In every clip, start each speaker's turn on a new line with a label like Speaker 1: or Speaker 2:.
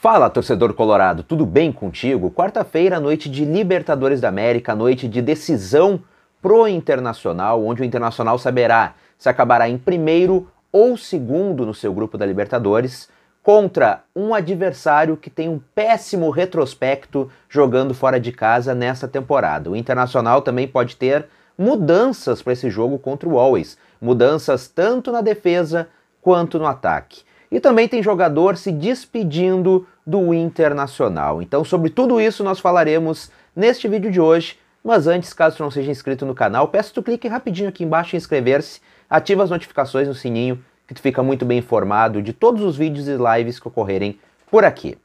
Speaker 1: Fala, torcedor colorado, tudo bem contigo? Quarta-feira, noite de Libertadores da América, noite de decisão pro Internacional, onde o Internacional saberá se acabará em primeiro ou segundo no seu grupo da Libertadores contra um adversário que tem um péssimo retrospecto jogando fora de casa nessa temporada. O Internacional também pode ter mudanças para esse jogo contra o Always, mudanças tanto na defesa quanto no ataque. E também tem jogador se despedindo do Internacional. Então, sobre tudo isso nós falaremos neste vídeo de hoje. Mas antes, caso você não seja inscrito no canal, peço que tu clique rapidinho aqui embaixo em inscrever-se, ativa as notificações no sininho, que tu fica muito bem informado de todos os vídeos e lives que ocorrerem por aqui.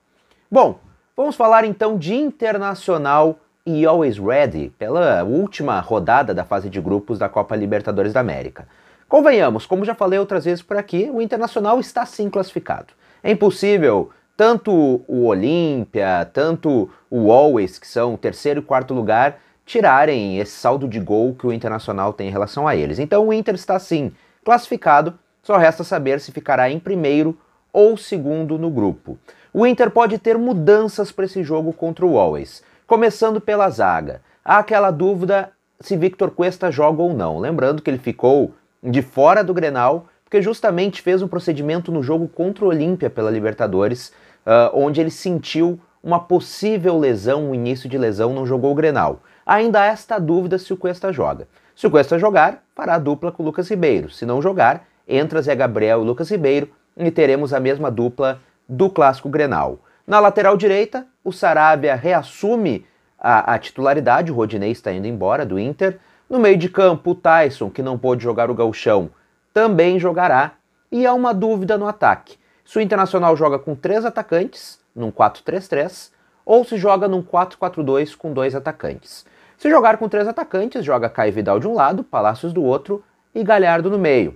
Speaker 1: Bom, vamos falar então de Internacional e Always Ready, pela última rodada da fase de grupos da Copa Libertadores da América. Convenhamos, como já falei outras vezes por aqui, o Internacional está sim classificado. É impossível tanto o Olímpia, tanto o Always, que são terceiro e quarto lugar, tirarem esse saldo de gol que o Internacional tem em relação a eles. Então o Inter está sim classificado, só resta saber se ficará em primeiro ou segundo no grupo. O Inter pode ter mudanças para esse jogo contra o Always, começando pela zaga. Há aquela dúvida se Victor Cuesta joga ou não, lembrando que ele ficou de fora do Grenal, porque justamente fez um procedimento no jogo contra o Olímpia pela Libertadores, uh, onde ele sentiu uma possível lesão, um início de lesão, não jogou o Grenal. Ainda há esta dúvida se o Cuesta joga. Se o Cuesta jogar, fará a dupla com o Lucas Ribeiro. Se não jogar, entra Zé Gabriel e Lucas Ribeiro e teremos a mesma dupla do clássico Grenal. Na lateral direita, o Sarabia reassume a, a titularidade, o Rodinei está indo embora do Inter. No meio de campo, o Tyson, que não pôde jogar o gauchão, também jogará. E há uma dúvida no ataque. Se o Internacional joga com três atacantes, num 4-3-3, ou se joga num 4-4-2 com dois atacantes. Se jogar com três atacantes, joga Caio Vidal de um lado, Palácios do outro e Galhardo no meio.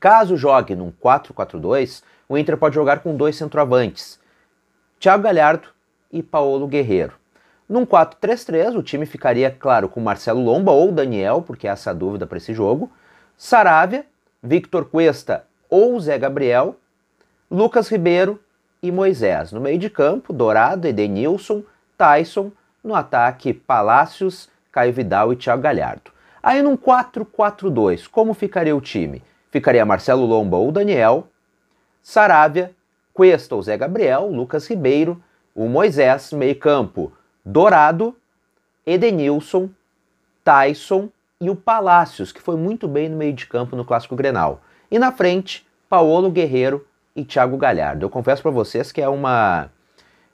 Speaker 1: Caso jogue num 4-4-2, o Inter pode jogar com dois centroavantes, Thiago Galhardo e Paulo Guerreiro. Num 4-3-3, o time ficaria, claro, com Marcelo Lomba ou Daniel, porque essa é a dúvida para esse jogo. Saravia, Victor Cuesta ou Zé Gabriel, Lucas Ribeiro e Moisés. No meio de campo, Dourado, Edenilson, Tyson. No ataque, Palácios, Caio Vidal e Thiago Galhardo. Aí num 4-4-2, como ficaria o time? Ficaria Marcelo Lomba ou Daniel, Saravia, Cuesta ou Zé Gabriel, Lucas Ribeiro, o Moisés, meio campo, Dourado, Edenilson, Tyson e o Palácios, que foi muito bem no meio de campo no Clássico Grenal. E na frente, Paulo Guerreiro e Thiago Galhardo. Eu confesso para vocês que é uma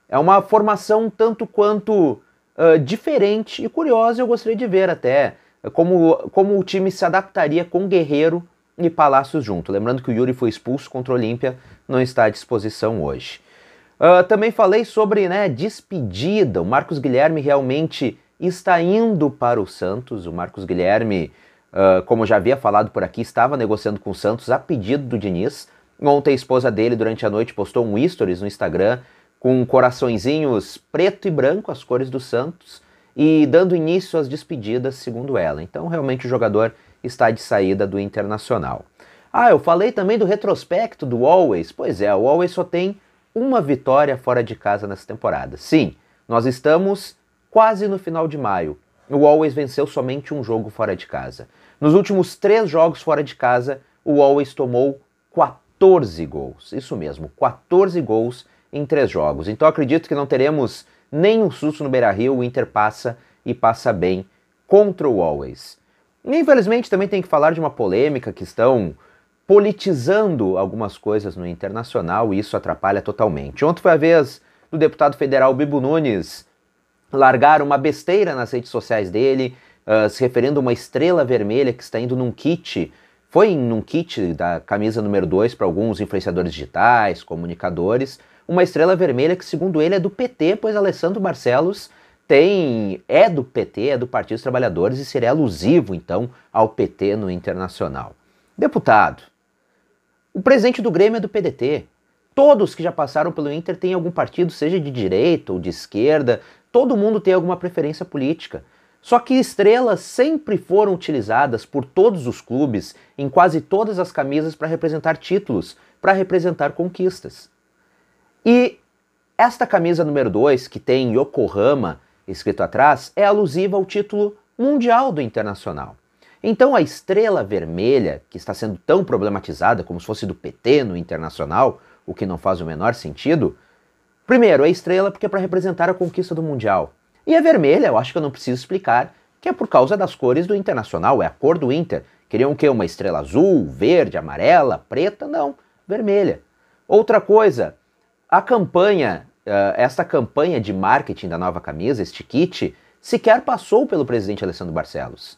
Speaker 1: é uma formação tanto quanto uh, diferente e curiosa, eu gostaria de ver até como, como o time se adaptaria com Guerreiro e Palácios junto. Lembrando que o Yuri foi expulso contra o Olímpia, não está à disposição hoje. Uh, também falei sobre né, despedida. O Marcos Guilherme realmente está indo para o Santos. O Marcos Guilherme, uh, como já havia falado por aqui, estava negociando com o Santos a pedido do Diniz. Ontem a esposa dele, durante a noite, postou um stories no Instagram com coraçõezinhos preto e branco, as cores do Santos, e dando início às despedidas, segundo ela. Então, realmente, o jogador está de saída do Internacional. Ah, eu falei também do retrospecto do Always. Pois é, o Always só tem uma vitória fora de casa nessa temporada. Sim, nós estamos quase no final de maio. O Always venceu somente um jogo fora de casa. Nos últimos três jogos fora de casa, o Always tomou 14 gols. Isso mesmo, 14 gols em três jogos. Então acredito que não teremos nenhum susto no Beira Rio. O Inter passa e passa bem contra o Always. E, infelizmente também tem que falar de uma polêmica que estão politizando algumas coisas no internacional e isso atrapalha totalmente. Ontem foi a vez do deputado federal Bibo Nunes largar uma besteira nas redes sociais dele, uh, se referindo a uma estrela vermelha que está indo num kit. Foi num kit da camisa número 2 para alguns influenciadores digitais, comunicadores, uma estrela vermelha que, segundo ele, é do PT, pois Alessandro Barcelos tem é do PT, é do Partido dos Trabalhadores e seria alusivo, então, ao PT no internacional. Deputado, o presidente do Grêmio é do PDT. Todos que já passaram pelo Inter têm algum partido, seja de direita ou de esquerda, todo mundo tem alguma preferência política. Só que estrelas sempre foram utilizadas por todos os clubes, em quase todas as camisas, para representar títulos, para representar conquistas. E esta camisa número 2, que tem Yokohama escrito atrás, é alusiva ao título mundial do Internacional. Então a estrela vermelha, que está sendo tão problematizada como se fosse do PT no internacional, o que não faz o menor sentido, primeiro é estrela porque é para representar a conquista do Mundial. E a vermelha, eu acho que eu não preciso explicar, que é por causa das cores do internacional, é a cor do Inter. Queriam o quê? Uma estrela azul, verde, amarela, preta? Não, vermelha. Outra coisa, a campanha, uh, esta campanha de marketing da nova camisa, este kit, sequer passou pelo presidente Alessandro Barcelos.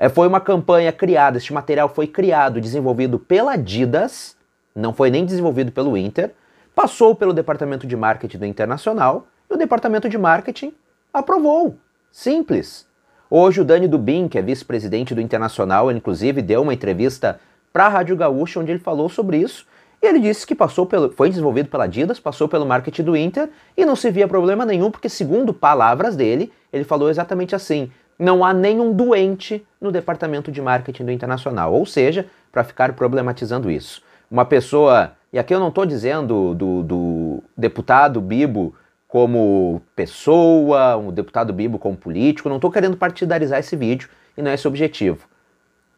Speaker 1: É, foi uma campanha criada, este material foi criado, desenvolvido pela Adidas, não foi nem desenvolvido pelo Inter, passou pelo departamento de marketing do Internacional e o departamento de marketing aprovou. Simples. Hoje o Dani Dubin, que é vice-presidente do Internacional, inclusive deu uma entrevista para a Rádio Gaúcha onde ele falou sobre isso. E ele disse que passou pelo, foi desenvolvido pela Adidas, passou pelo marketing do Inter e não se via problema nenhum, porque segundo palavras dele, ele falou exatamente assim: não há nenhum doente no departamento de marketing do internacional. Ou seja, para ficar problematizando isso, uma pessoa, e aqui eu não estou dizendo do, do deputado Bibo como pessoa, um deputado Bibo como político, não estou querendo partidarizar esse vídeo e não é esse o objetivo.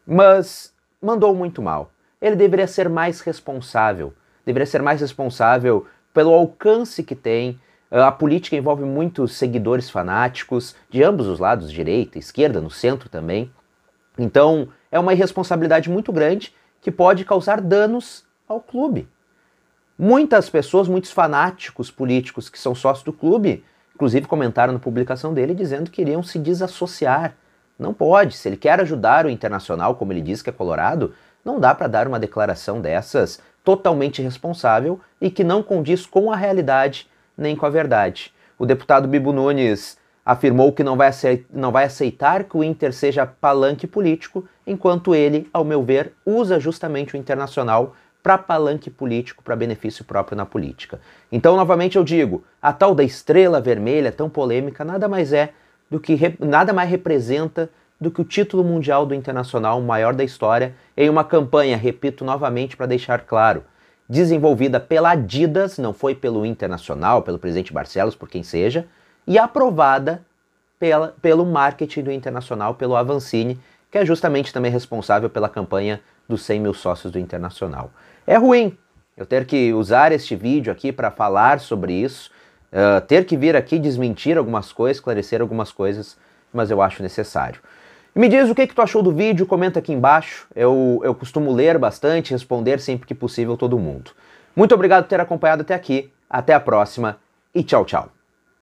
Speaker 1: Mas mandou muito mal. Ele deveria ser mais responsável, deveria ser mais responsável pelo alcance que tem, ah, a política envolve muitos seguidores fanáticos, de ambos os lados, direita, esquerda, no centro também. Então, é uma irresponsabilidade muito grande que pode causar danos ao clube. Muitas pessoas, muitos fanáticos políticos que são sócios do clube, inclusive comentaram na publicação dele dizendo que iriam se desassociar. Não pode, se ele quer ajudar o Internacional, como ele diz que é colorado, não dá para dar uma declaração dessas totalmente irresponsável e que não condiz com a realidade nem com a verdade. O deputado Bibo Nunes afirmou que não vai, não vai aceitar que o Inter seja palanque político, enquanto ele, ao meu ver, usa justamente o internacional para palanque político, para benefício próprio na política. Então, novamente eu digo, a tal da estrela vermelha tão polêmica nada mais é do que nada mais representa do que o título mundial do Internacional, o maior da história, em uma campanha, repito novamente para deixar claro, desenvolvida pela Adidas, não foi pelo Internacional, pelo presidente Barcelos, por quem seja, e aprovada pela, pelo marketing do Internacional, pelo Avancini, que é justamente também responsável pela campanha dos 100 mil sócios do Internacional. É ruim eu ter que usar este vídeo aqui para falar sobre isso, uh, ter que vir aqui desmentir algumas coisas, esclarecer algumas coisas, mas eu acho necessário. Me diz o que, que tu achou do vídeo, comenta aqui embaixo. Eu, eu costumo ler bastante, responder sempre que possível todo mundo. Muito obrigado por ter acompanhado até aqui. Até a próxima e tchau, tchau.